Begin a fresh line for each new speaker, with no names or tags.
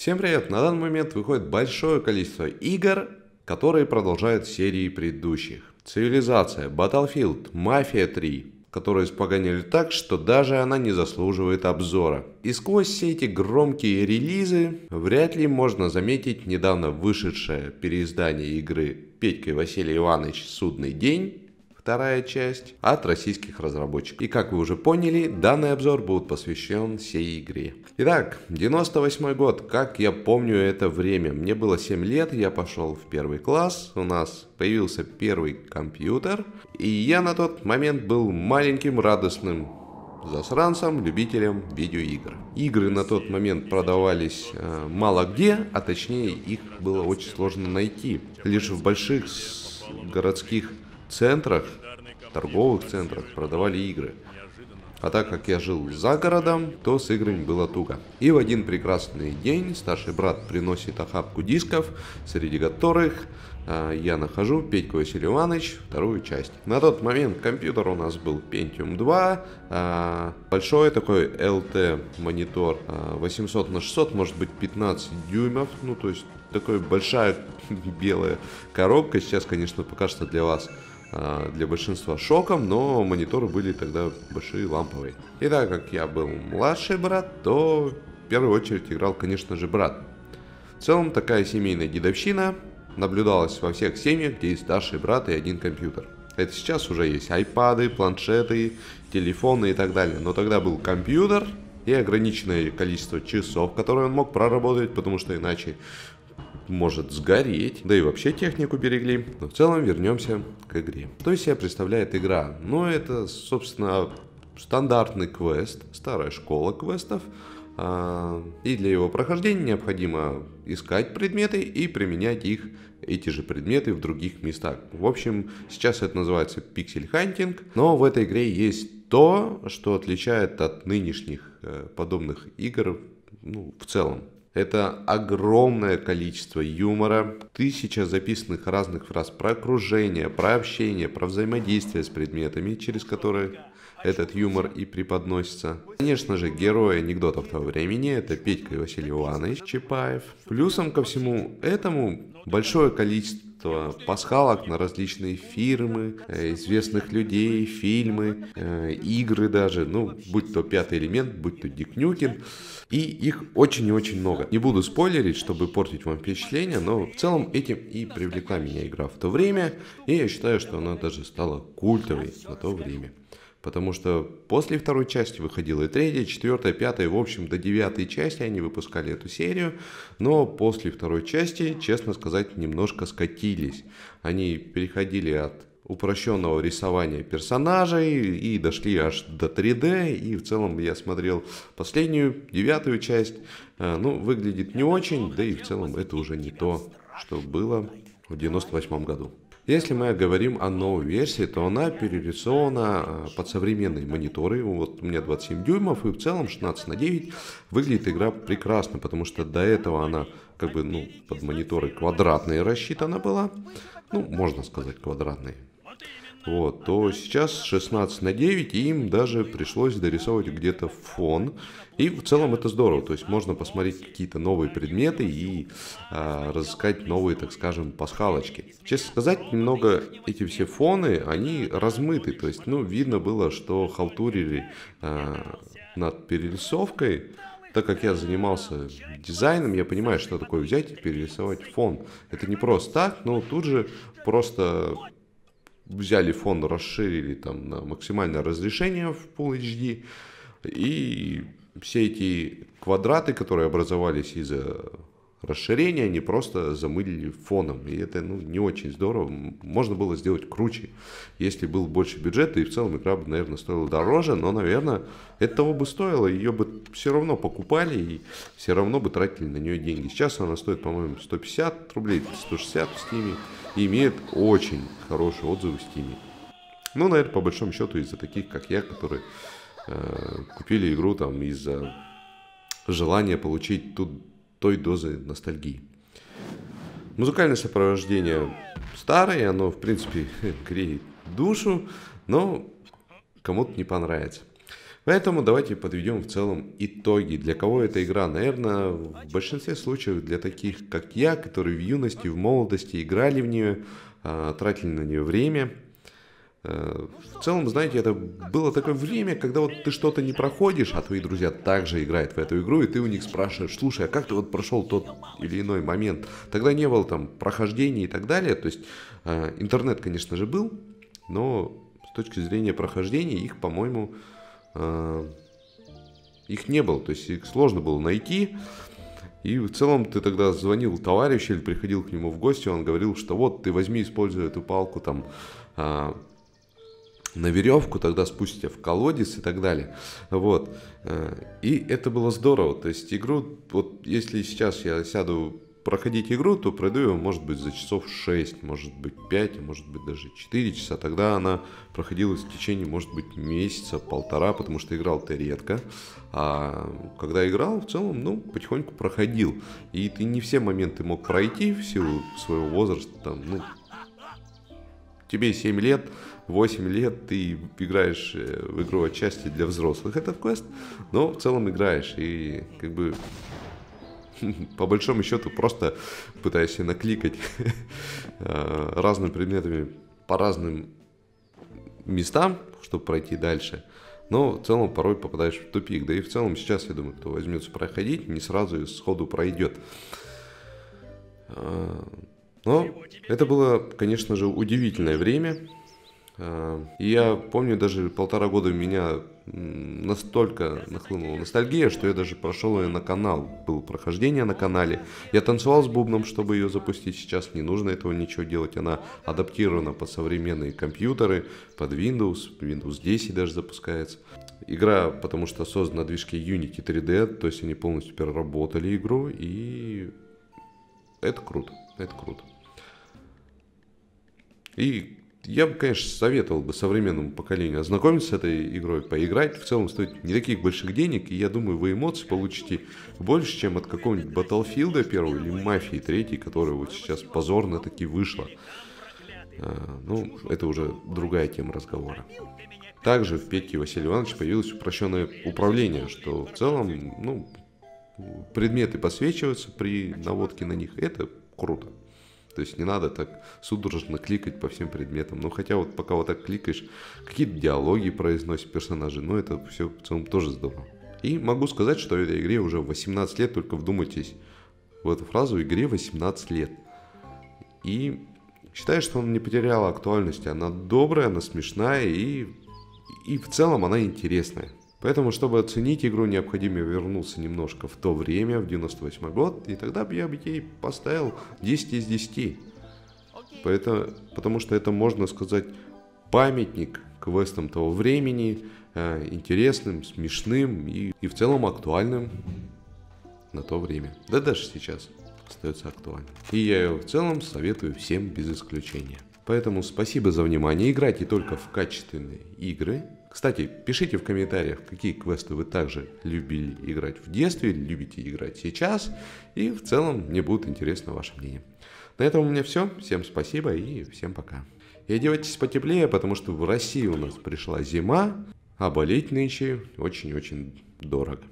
Всем привет! На данный момент выходит большое количество игр, которые продолжают серии предыдущих. Цивилизация, Battlefield, Мафия 3, которые испоганили так, что даже она не заслуживает обзора. И сквозь все эти громкие релизы вряд ли можно заметить недавно вышедшее переиздание игры Петькой Василий Иванович «Судный день», вторая часть от российских разработчиков. И как вы уже поняли, данный обзор будет посвящен всей игре. Итак, 98 год, как я помню это время. Мне было 7 лет, я пошел в первый класс, у нас появился первый компьютер, и я на тот момент был маленьким радостным засранцам, любителям видеоигр. Игры на тот момент продавались э, мало где, а точнее их было очень сложно найти. Лишь в больших городских центрах, торговых центрах продавали игры. А так как я жил за городом, то с играми было туго. И в один прекрасный день старший брат приносит охапку дисков, среди которых э, я нахожу Петьку Василий Иванович, вторую часть. На тот момент компьютер у нас был Pentium 2, э, а, большой такой LT монитор, э, а, 800 на 600, может быть 15 дюймов, ну то есть такой большая белая коробка, сейчас, конечно, покажется для вас Э, для большинства шоком, но мониторы были тогда большие ламповые. И так как я был младший брат, то в первую очередь играл, конечно же, брат. В целом такая семейная дедовщина наблюдалась во всех семьях, где есть старший брат и один компьютер. Это сейчас уже есть айпады, планшеты, телефоны и так далее. Но тогда был компьютер и ограниченное количество часов, которые он мог проработать, потому что иначе может сгореть, да и вообще технику берегли. Но в целом вернемся к игре. То есть себя представляет игра? Ну, это, собственно, стандартный квест, старая школа квестов, а, и для его прохождения необходимо искать предметы и применять их, эти же предметы в других местах. В общем, сейчас это называется пиксель-хантинг, но в этой игре есть то, что отличает от нынешних э, подобных игр ну, в целом. Это огромное количество юмора, тысяча записанных разных фраз про окружение, про общение, про взаимодействие с предметами, через которые этот юмор и преподносится. Конечно же, герои анекдотов того времени это Петька и Василий Иванович Чапаев. Плюсом ко всему этому большое количество пасхалок на различные фирмы, э, известных людей, фильмы, э, игры даже, ну, будь то «Пятый элемент», будь то «Дик Нюкин». И их очень и очень много. Не буду спойлерить, чтобы портить вам впечатление, но в целом этим и привлекла меня игра в то время, и я считаю, что она даже стала культовой на то время. Потому что после второй части выходила и третья, четвертая, пятая, в общем до девятой части они выпускали эту серию. Но после второй части, честно сказать, немножко скатились. Они переходили от упрощенного рисования персонажей и дошли аж до 3D. И в целом я смотрел последнюю, девятую часть. Э, ну, выглядит не очень, да и в целом это уже не то, что было в 98 году. Если мы говорим о новой версии, то она перерисована э, под современные мониторы. Вот у меня 27 дюймов, и в целом 16 на 9 выглядит игра прекрасно, потому что до этого она как бы ну, под мониторы квадратные рассчитана была. Ну, можно сказать, квадратные вот, то сейчас 16 на 9, и им даже пришлось дорисовывать где-то фон. И в целом это здорово, то есть можно посмотреть какие-то новые предметы и а, разыскать новые, так скажем, пасхалочки. Честно сказать, немного эти все фоны, они размыты, то есть, ну, видно было, что халтурили а, над перерисовкой, так как я занимался дизайном, я понимаю, что такое взять и перерисовать фон. Это не просто так, но тут же просто взяли фон, расширили там на максимальное разрешение в Full HD, и все эти квадраты, которые образовались из-за расширение они просто замылили фоном. И это ну, не очень здорово. Можно было сделать круче, если был больше бюджета. И в целом игра бы, наверное, стоила дороже. Но, наверное, этого бы стоило. Ее бы все равно покупали и все равно бы тратили на нее деньги. Сейчас она стоит, по-моему, 150 рублей, 160 в Стиме, И имеет очень хорошие отзывы в Стиме. Ну, наверное, по большому счету из-за таких, как я, которые э, купили игру там из-за желания получить тут той дозы ностальгии. Музыкальное сопровождение старое, оно, в принципе, греет душу, но кому-то не понравится. Поэтому давайте подведем в целом итоги. Для кого эта игра? Наверное, в большинстве случаев для таких, как я, которые в юности, в молодости играли в нее, а, тратили на нее время – Э, в целом, знаете, это было такое время, когда вот ты что-то не проходишь, а твои друзья также играют в эту игру, и ты у них спрашиваешь, слушай, а как ты вот прошел тот или иной момент? Тогда не было там прохождений и так далее, то есть э, интернет, конечно же, был, но с точки зрения прохождений их, по-моему, э, их не было, то есть их сложно было найти, и в целом ты тогда звонил товарищу или приходил к нему в гости, он говорил, что вот ты возьми, используй эту палку там на веревку, тогда спустите в колодец и так далее. Вот. Э, и это было здорово. То есть игру, вот если сейчас я сяду проходить игру, то пройду ее, может быть, за часов 6, может быть, 5, может быть, даже 4 часа. Тогда она проходилась в течение, может быть, месяца, полтора, потому что играл ты редко. А когда играл, в целом, ну, потихоньку проходил. И ты не все моменты мог пройти в силу своего возраста, там, ну, Тебе 7 лет, 8 лет, ты играешь э, в игру отчасти для взрослых этот квест, но в целом играешь и как бы по большому счету просто пытаешься накликать э, разными предметами по разным местам, чтобы пройти дальше. Но в целом порой попадаешь в тупик. Да и в целом сейчас, я думаю, кто возьмется проходить, не сразу и сходу пройдет. Э, но это было, конечно же, удивительное время. А, и я помню, даже полтора года меня настолько нахлынула ностальгия, что я даже прошел ее на канал. Было прохождение на канале. Я танцевал с бубном, чтобы ее запустить. Сейчас не нужно этого ничего делать. Она адаптирована под современные компьютеры, под Windows. Windows 10 даже запускается. Игра, потому что создана на движке Unity 3D, то есть они полностью переработали игру, и это круто, это круто. И я бы, конечно, советовал бы современному поколению ознакомиться с этой игрой, поиграть. В целом стоит не таких больших денег, и я думаю, вы эмоции получите больше, чем от какого-нибудь Battlefield первого или Мафии третьей, которая вот сейчас позорно таки вышла. А, ну, это уже другая тема разговора. Также в Петьке Василия Ивановича появилось упрощенное управление, что в целом, ну, предметы подсвечиваются при наводке на них. Это круто. То есть не надо так судорожно кликать по всем предметам. Ну хотя вот пока вот так кликаешь, какие-то диалоги произносят персонажи, ну это все в целом тоже здорово. И могу сказать, что этой игре уже 18 лет, только вдумайтесь в эту фразу, игре 18 лет. И считаю, что она не потеряла актуальности. Она добрая, она смешная и, и в целом она интересная. Поэтому, чтобы оценить игру, необходимо вернуться немножко в то время, в 98 год, и тогда бы я бы ей поставил 10 из 10. Поэтому, потому что это, можно сказать, памятник квестам того времени, э, интересным, смешным и, и в целом актуальным на то время. Да даже сейчас остается актуальным. И я ее в целом советую всем без исключения. Поэтому спасибо за внимание. Играйте только в качественные игры, кстати, пишите в комментариях, какие квесты вы также любили играть в детстве, любите играть сейчас, и в целом мне будет интересно ваше мнение. На этом у меня все. Всем спасибо и всем пока. И одевайтесь потеплее, потому что в России у нас пришла зима, а болеть нынче очень-очень дорого.